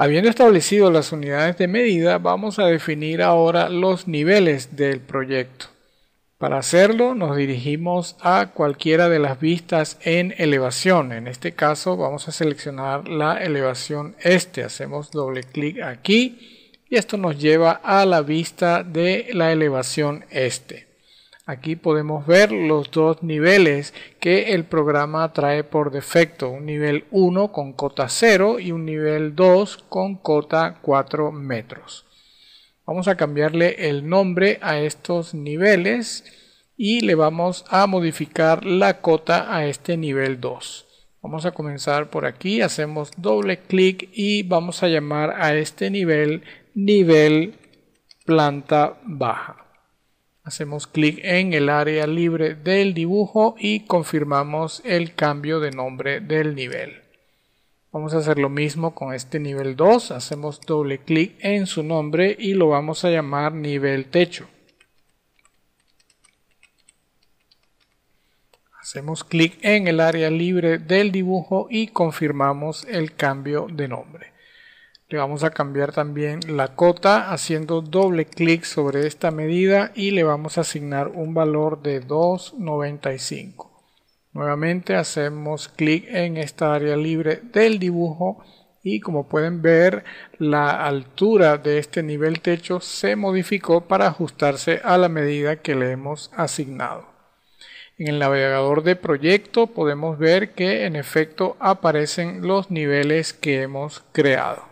Habiendo establecido las unidades de medida, vamos a definir ahora los niveles del proyecto. Para hacerlo nos dirigimos a cualquiera de las vistas en elevación. En este caso vamos a seleccionar la elevación este. Hacemos doble clic aquí y esto nos lleva a la vista de la elevación este. Aquí podemos ver los dos niveles que el programa trae por defecto, un nivel 1 con cota 0 y un nivel 2 con cota 4 metros. Vamos a cambiarle el nombre a estos niveles y le vamos a modificar la cota a este nivel 2. Vamos a comenzar por aquí, hacemos doble clic y vamos a llamar a este nivel nivel planta baja. Hacemos clic en el área libre del dibujo y confirmamos el cambio de nombre del nivel. Vamos a hacer lo mismo con este nivel 2. Hacemos doble clic en su nombre y lo vamos a llamar nivel techo. Hacemos clic en el área libre del dibujo y confirmamos el cambio de nombre. Le vamos a cambiar también la cota haciendo doble clic sobre esta medida y le vamos a asignar un valor de 2.95. Nuevamente hacemos clic en esta área libre del dibujo y como pueden ver la altura de este nivel techo se modificó para ajustarse a la medida que le hemos asignado. En el navegador de proyecto podemos ver que en efecto aparecen los niveles que hemos creado.